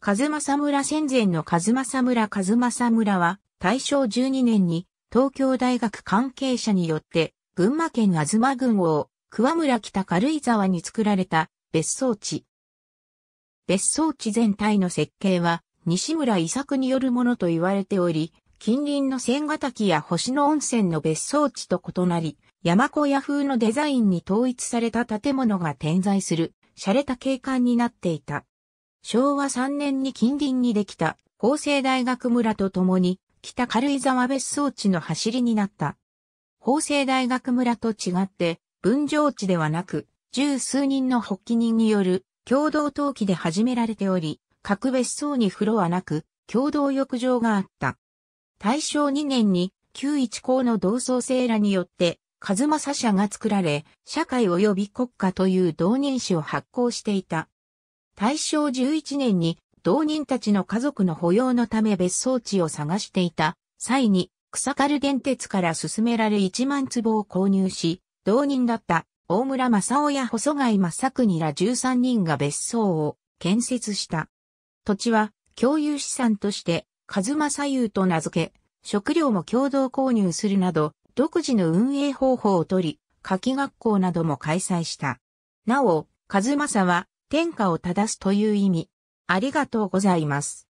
風正村戦前の風正村風正村は、大正12年に東京大学関係者によって、群馬県東郡王、桑村北軽井沢に作られた別荘地。別荘地全体の設計は、西村伊作によるものと言われており、近隣の千ヶ滝や星野温泉の別荘地と異なり、山小屋風のデザインに統一された建物が点在する、洒落た景観になっていた。昭和3年に近隣にできた法政大学村と共に北軽井沢別荘地の走りになった。法政大学村と違って分譲地ではなく十数人の発起人による共同登記で始められており、各別荘に風呂はなく共同浴場があった。大正2年に旧一校の同窓生らによって和正社が作られ、社会及び国家という同人誌を発行していた。大正11年に同人たちの家族の保養のため別荘地を探していた際に草軽原鉄から勧められ1万坪を購入し、同人だった大村正夫や細貝正国ら13人が別荘を建設した。土地は共有資産として、和正優と名付け、食料も共同購入するなど、独自の運営方法をとり、夏季学校なども開催した。なお、和正は天下を正すという意味。ありがとうございます。